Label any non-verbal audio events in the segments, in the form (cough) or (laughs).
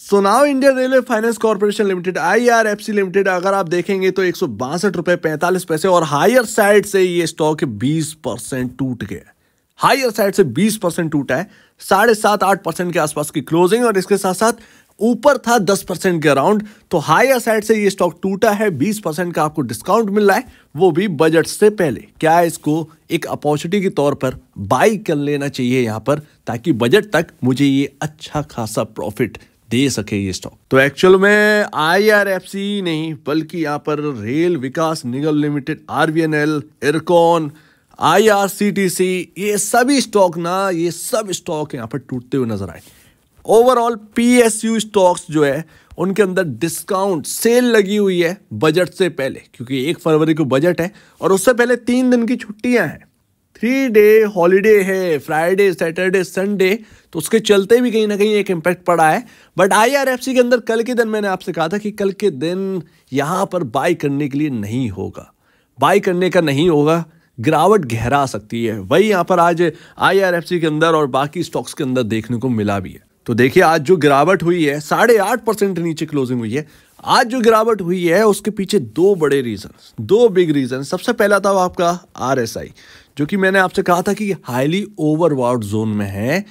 so India railway finance corporation limited I R F C limited अगर आप देखेंगे तो एक सौ बासठ रुपए पैंतालीस पैसे और हायर साइड से ये स्टॉक 20 परसेंट टूट गया हायर साइड से 20 परसेंट टूटा है साढ़े सात आठ परसेंट के आसपास की क्लोजिंग और इसके साथ साथ ऊपर था 10 परसेंट के अराउंड तो हायर साइड से ये स्टॉक टूटा है 20 परसेंट का आपको डिस्काउंट मिल रहा है वो भी बजट से पहले क्या इसको एक अपॉर्चुनिटी के तौर पर बाई कर लेना चाहिए यहां पर ताकि बजट तक मुझे ये अच्छा खासा प्रॉफिट दे सके ये स्टॉक तो एक्चुअल में आईआरएफसी नहीं बल्कि यहाँ पर rail Vikas Nigam limited RBNL टी आईआरसीटीसी ये सभी स्टॉक ना ये सब स्टॉक यहाँ पर टूटते हुए नजर आए ओवरऑल पीएसयू स्टॉक्स जो है उनके अंदर डिस्काउंट सेल लगी हुई है बजट से पहले क्योंकि एक फरवरी को बजट है और उससे पहले तीन दिन की छुट्टियां हैं थ्री डे हॉलीडे है फ्राइडे सैटरडे संडे तो उसके चलते भी कहीं ना कहीं एक इम्पैक्ट पड़ा है बट आई के अंदर कल के दिन मैंने आपसे कहा था कि कल के दिन यहाँ पर बाई करने के लिए नहीं होगा बाई करने का नहीं होगा गिरावट गहरा सकती है वही यहाँ पर आज आई के अंदर और बाकी स्टॉक्स के अंदर देखने को मिला भी है तो देखिए आज जो गिरावट हुई है साढ़े आठ परसेंट नीचे क्लोजिंग हुई है आज जो गिरावट हुई है उसके पीछे दो बड़े रीजन दो बिग रीजन सबसे पहला था आपका आर जो कि मैंने आपसे कहा था कि हाईली ओवर जोन में है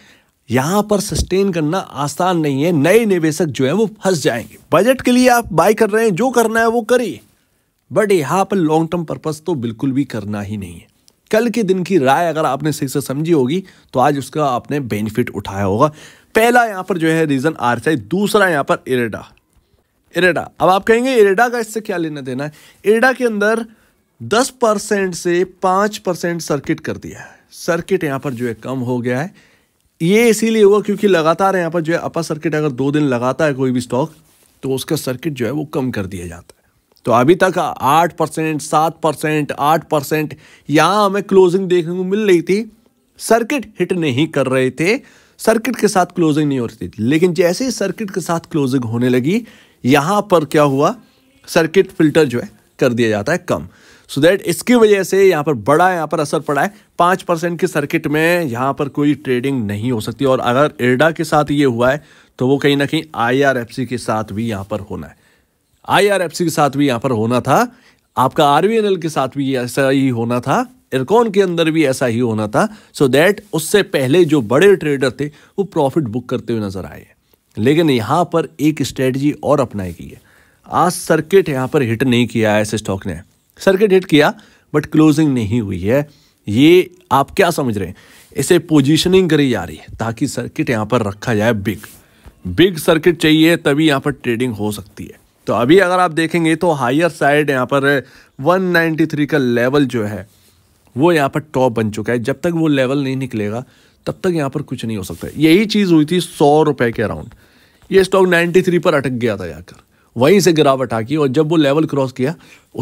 यहां पर सस्टेन करना आसान नहीं है नए निवेशक जो है वो फंस जाएंगे बजट के लिए आप बाय कर रहे हैं जो करना है वो करिए बट यहां पर लॉन्ग टर्म पर्पज़ तो बिल्कुल भी करना ही नहीं है कल के दिन की राय अगर आपने सही से समझी होगी तो आज उसका आपने बेनिफिट उठाया होगा पहला यहां पर जो है रीज़न आर दूसरा यहां पर इरेडा इरेडा अब आप कहेंगे इरेडा का इससे क्या लेना देना है इरेडा के अंदर दस परसेंट से पाँच परसेंट सर्किट कर दिया है सर्किट यहाँ पर जो है कम हो गया है ये इसीलिए हुआ क्योंकि लगातार यहाँ पर जो है अपर सर्किट अगर दो दिन लगाता है कोई भी स्टॉक तो उसका सर्किट जो है वो कम कर दिया जाता है तो अभी तक आठ परसेंट सात परसेंट आठ परसेंट यहाँ हमें क्लोजिंग देखने को मिल रही थी सर्किट हिट नहीं कर रहे थे सर्किट के साथ क्लोजिंग नहीं हो रही थी लेकिन जैसे ही सर्किट के साथ क्लोजिंग होने लगी यहाँ पर क्या हुआ सर्किट फिल्टर जो है कर दिया जाता है कम सो दैट इसकी वजह से यहाँ पर बड़ा यहाँ पर असर पड़ा है पाँच परसेंट के सर्किट में यहाँ पर कोई ट्रेडिंग नहीं हो सकती और अगर इर्डा के साथ ये हुआ है तो वो कहीं ना कहीं आई के साथ भी यहाँ पर होना है आई के साथ भी यहाँ पर होना था आपका आर के साथ भी ऐसा ही होना था इरकॉन के अंदर भी ऐसा ही होना था सो so दैट उससे पहले जो बड़े ट्रेडर थे वो प्रॉफिट बुक करते हुए नजर आए लेकिन यहाँ पर एक स्ट्रेटजी और अपनाई गई है आज सर्किट यहाँ पर हिट नहीं किया है इस स्टॉक ने सर्किट हिट किया बट क्लोजिंग नहीं हुई है ये आप क्या समझ रहे हैं इसे पोजीशनिंग करी जा रही है ताकि सर्किट यहाँ पर रखा जाए बिग बिग सर्किट चाहिए तभी यहाँ पर ट्रेडिंग हो सकती है तो अभी अगर आप देखेंगे तो हायर साइड यहाँ पर 193 का लेवल जो है वो यहाँ पर टॉप बन चुका है जब तक वो लेवल नहीं निकलेगा तब तक यहाँ पर कुछ नहीं हो सकता यही चीज़ हुई थी सौ रुपये के अराउंड ये स्टॉक नाइन्टी पर अटक गया था जाकर वहीं से गिरावट आ गई और जब वो लेवल क्रॉस किया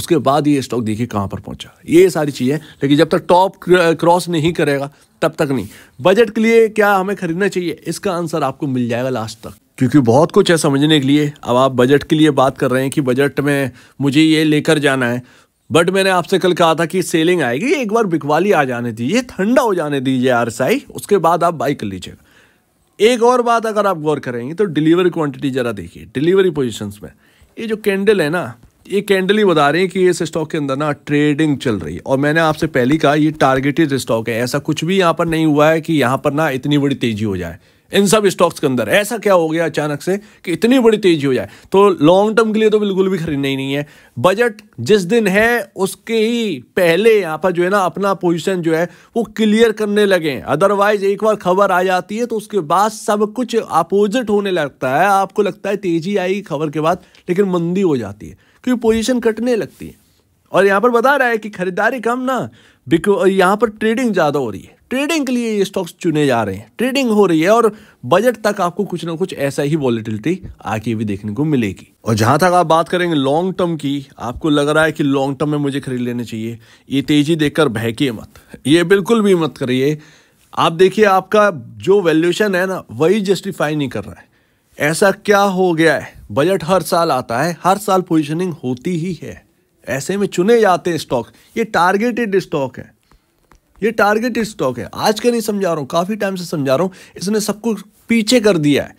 उसके बाद ये स्टॉक देखिए कहाँ पर पहुंचा ये सारी चीज़ें लेकिन जब तक टॉप क्रॉस नहीं करेगा तब तक नहीं बजट के लिए क्या हमें खरीदना चाहिए इसका आंसर आपको मिल जाएगा लास्ट तक क्योंकि बहुत कुछ है समझने के लिए अब आप बजट के लिए बात कर रहे हैं कि बजट में मुझे ये लेकर जाना है बट मैंने आपसे कल कहा था कि सेलिंग आएगी एक बार बिकवाली आ जाने दीजिए ठंडा हो जाने दीजिए आर उसके बाद आप बाई कर लीजिएगा एक और बात अगर आप गौर करेंगे तो डिलीवरी क्वांटिटी ज़रा देखिए डिलीवरी पोजीशंस में ये जो कैंडल है ना ये कैंडल ही बता रहे हैं कि इस स्टॉक के अंदर ना ट्रेडिंग चल रही है और मैंने आपसे पहले कहा ये टारगेटेड स्टॉक है ऐसा कुछ भी यहाँ पर नहीं हुआ है कि यहाँ पर ना इतनी बड़ी तेज़ी हो जाए इन सब स्टॉक्स के अंदर ऐसा क्या हो गया अचानक से कि इतनी बड़ी तेजी हो जाए तो लॉन्ग टर्म के लिए तो बिल्कुल भी खरीदना ही नहीं है बजट जिस दिन है उसके ही पहले यहाँ पर जो है ना अपना पोजीशन जो है वो क्लियर करने लगे अदरवाइज एक बार खबर आ जाती है तो उसके बाद सब कुछ अपोजिट होने लगता है आपको लगता है तेजी आई खबर के बाद लेकिन मंदी हो जाती है क्योंकि पोजिशन कटने लगती है और यहाँ पर बता रहा है कि खरीदारी कम ना बिको यहाँ पर ट्रेडिंग ज़्यादा हो रही है ट्रेडिंग के लिए ये स्टॉक्स चुने जा रहे हैं ट्रेडिंग हो रही है और बजट तक आपको कुछ ना कुछ ऐसा ही वॉलिटिलिटी आगे भी देखने को मिलेगी और जहां तक आप बात करेंगे लॉन्ग टर्म की आपको लग रहा है कि लॉन्ग टर्म में मुझे खरीद लेना चाहिए ये तेजी देखकर बहकिए मत ये बिल्कुल भी मत करिए आप देखिए आपका जो वैल्यूएशन है ना वही जस्टिफाई नहीं कर रहा है ऐसा क्या हो गया है बजट हर साल आता है हर साल पोजिशनिंग होती ही है ऐसे में चुने जाते हैं स्टॉक ये टारगेटेड स्टॉक है ये टारगेट स्टॉक है आज के नहीं समझा रहा हूँ काफ़ी टाइम से समझा रहा हूँ इसने सब कुछ पीछे कर दिया है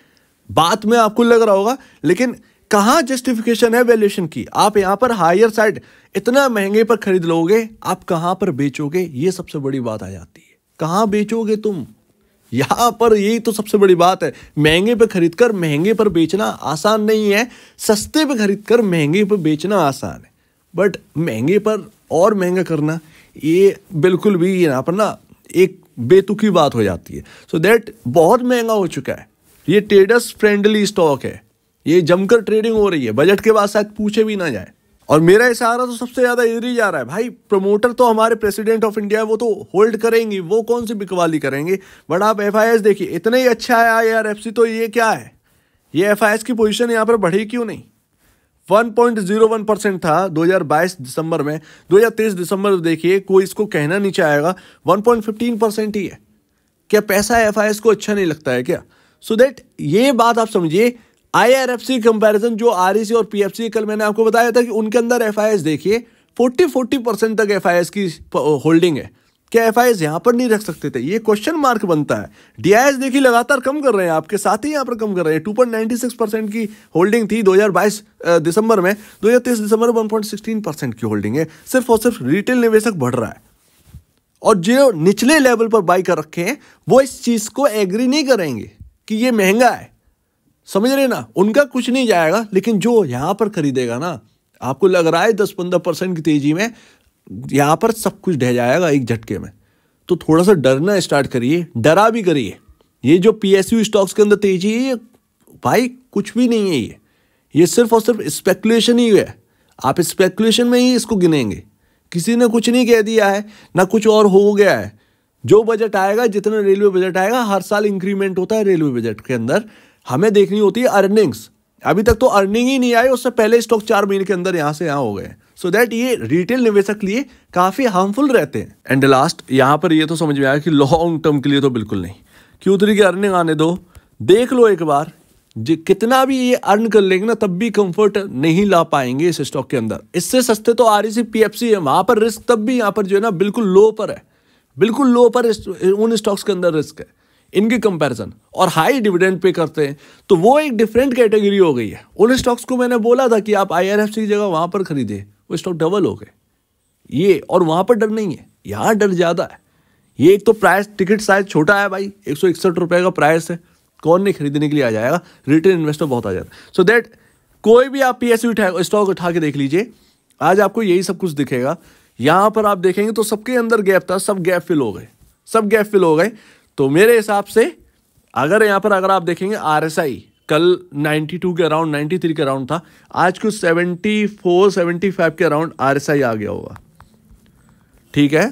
बात में आपको लग रहा होगा लेकिन कहां जस्टिफिकेशन है वैल्यूएशन की आप यहां पर हायर साइड इतना महंगे पर खरीद लोगे आप कहाँ पर बेचोगे ये सबसे बड़ी बात आ जाती है कहां बेचोगे तुम यहां पर यही तो सबसे बड़ी बात है महंगे पर खरीद कर महंगे पर बेचना आसान नहीं है सस्ते पर खरीद कर महंगे पर बेचना आसान है बट महंगे पर और महंगा करना ये बिल्कुल भी यहाँ पर ना एक बेतुकी बात हो जाती है सो so दैट बहुत महंगा हो चुका है ये ट्रेडर्स फ्रेंडली स्टॉक है ये जमकर ट्रेडिंग हो रही है बजट के बाद शायद पूछे भी ना जाए और मेरा इशारा तो सबसे ज़्यादा इधर ही जा रहा है भाई प्रमोटर तो हमारे प्रेसिडेंट ऑफ इंडिया है वो तो होल्ड करेंगी वो कौन सी बिकवाली करेंगे बट आप एफ देखिए इतना ही अच्छा है आई तो ये क्या है ये एफ की पोजिशन यहाँ पर बढ़ी क्यों नहीं 1.01 परसेंट था 2022 दिसंबर में 2023 दिसंबर में देखिए कोई इसको कहना नहीं चाहेगा 1.15 परसेंट ही है क्या पैसा एफ को अच्छा नहीं लगता है क्या सो so देट ये बात आप समझिए I R F C comparison जो आर e और पी एफ सी कल मैंने आपको बताया था कि उनके अंदर एफ देखिए फोर्टी फोर्टी परसेंट तक एफ की होल्डिंग है क्या एफ आई यहाँ पर नहीं रख सकते थे ये क्वेश्चन मार्क बनता है डी आई एस देखिए लगातार कम कर रहे हैं आपके साथ ही यहाँ पर कम कर रहे हैं two point ninety six percent की होल्डिंग थी बाईस दिसंबर में तेईस दिसंबर पॉइंट सिक्सटीन परसेंट की होल्डिंग है सिर्फ और सिर्फ रिटेल निवेशक बढ़ रहा है और जो निचले लेवल पर बाई कर रखे हैं वो इस चीज़ को एग्री नहीं करेंगे कि ये महंगा है समझ रहे ना उनका कुछ नहीं जाएगा लेकिन जो यहाँ पर खरीदेगा ना आपको लग रहा है दस पंद्रह परसेंट की तेजी में यहाँ पर सब कुछ ढह जाएगा एक झटके में तो थोड़ा सा डरना स्टार्ट करिए डरा भी करिए ये जो पी स्टॉक्स के अंदर तेजी है ये भाई कुछ भी नहीं है ये ये सिर्फ और सिर्फ स्पेकुलेशन ही है आप स्पेकुलेशन में ही इसको गिनेंगे किसी ने कुछ नहीं कह दिया है ना कुछ और हो गया है जो बजट आएगा जितना रेलवे बजट आएगा हर साल इंक्रीमेंट होता है रेलवे बजट के अंदर हमें देखनी होती है अर्निंग्स अभी तक तो अर्निंग ही नहीं आई उससे पहले स्टॉक चार महीने के अंदर यहाँ से यहाँ हो गए सो दैट ये रिटेल निवेशक लिए काफ़ी हार्मफुल रहते हैं एंड लास्ट यहाँ पर ये तो समझ में आया कि लॉन्ग टर्म के लिए तो बिल्कुल नहीं क्यों उतरी की अर्निंग आने दो देख लो एक बार जो कितना भी ये अर्न कर लेंगे ना तब भी कंफर्ट नहीं ला पाएंगे इस स्टॉक के अंदर इससे सस्ते तो आर ई सी है वहाँ पर रिस्क तब भी यहाँ पर जो है ना बिल्कुल लो पर है बिल्कुल लो पर उन स्टॉक्स के अंदर रिस्क है इनके कंपैरिजन और हाई डिविडेंड पे करते हैं तो वो एक डिफरेंट कैटेगरी हो गई है उन स्टॉक्स को मैंने बोला था कि आप आई की जगह वहाँ पर खरीदे वो स्टॉक डबल हो गए ये और वहाँ पर डर नहीं है यहाँ डर ज़्यादा है ये एक तो प्राइस टिकट साइज छोटा है भाई एक सौ इकसठ रुपये का प्राइस है कौन नहीं खरीदने के लिए आ जाएगा रिटेल इन्वेस्टर बहुत आ जाता है सो दैट कोई भी आप पी एस स्टॉक उठा के देख लीजिए आज आपको यही सब कुछ दिखेगा यहाँ पर आप देखेंगे तो सबके अंदर गैप था सब गैप फिल हो गए सब गैप फिल हो गए तो मेरे हिसाब से अगर यहाँ पर अगर आप देखेंगे आर एस आई कल 92 के अराउंड 93 के अराउंड था आज कुछ 74 75 के अराउंड आरएसआई आ गया होगा ठीक है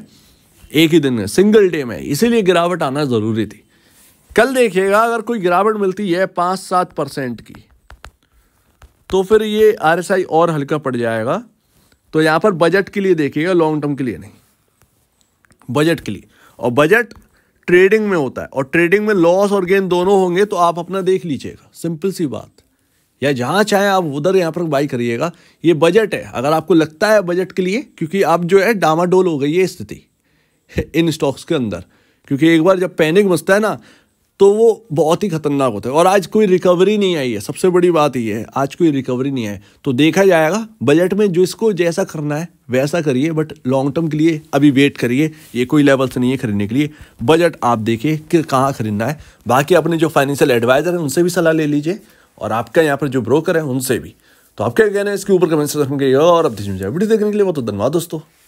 एक ही दिन में सिंगल डे में इसीलिए गिरावट आना ज़रूरी थी कल देखिएगा अगर कोई गिरावट मिलती है पांच सात परसेंट की तो फिर ये आरएसआई और हल्का पड़ जाएगा तो यहां पर बजट के लिए देखिएगा लॉन्ग टर्म के लिए नहीं बजट के लिए और बजट ट्रेडिंग में होता है और ट्रेडिंग में लॉस और गेन दोनों होंगे तो आप अपना देख लीजिएगा सिंपल सी बात या जहाँ चाहे आप उधर यहाँ पर बाई करिएगा ये बजट है अगर आपको लगता है बजट के लिए क्योंकि आप जो है डामाडोल हो गई है स्थिति (laughs) इन स्टॉक्स के अंदर क्योंकि एक बार जब पैनिक मचता है ना तो वो बहुत ही खतरनाक होता है और आज कोई रिकवरी नहीं आई है सबसे बड़ी बात ये है आज कोई रिकवरी नहीं आई तो देखा जाएगा बजट में जो इसको जैसा करना है वैसा करिए बट लॉन्ग टर्म के लिए अभी वेट करिए ये कोई लेवल से नहीं है खरीदने के लिए बजट आप देखिए कि कहाँ खरीदना है बाकी अपने जो फाइनेंशियल एडवाइज़र हैं उनसे भी सलाह ले लीजिए और आपका यहाँ पर जो ब्रोकर है उनसे भी तो आपके कहना है इसके ऊपर कमेंट सेक्शन और अब वीडियो देखने के लिए बहुत तो धन्यवाद दोस्तों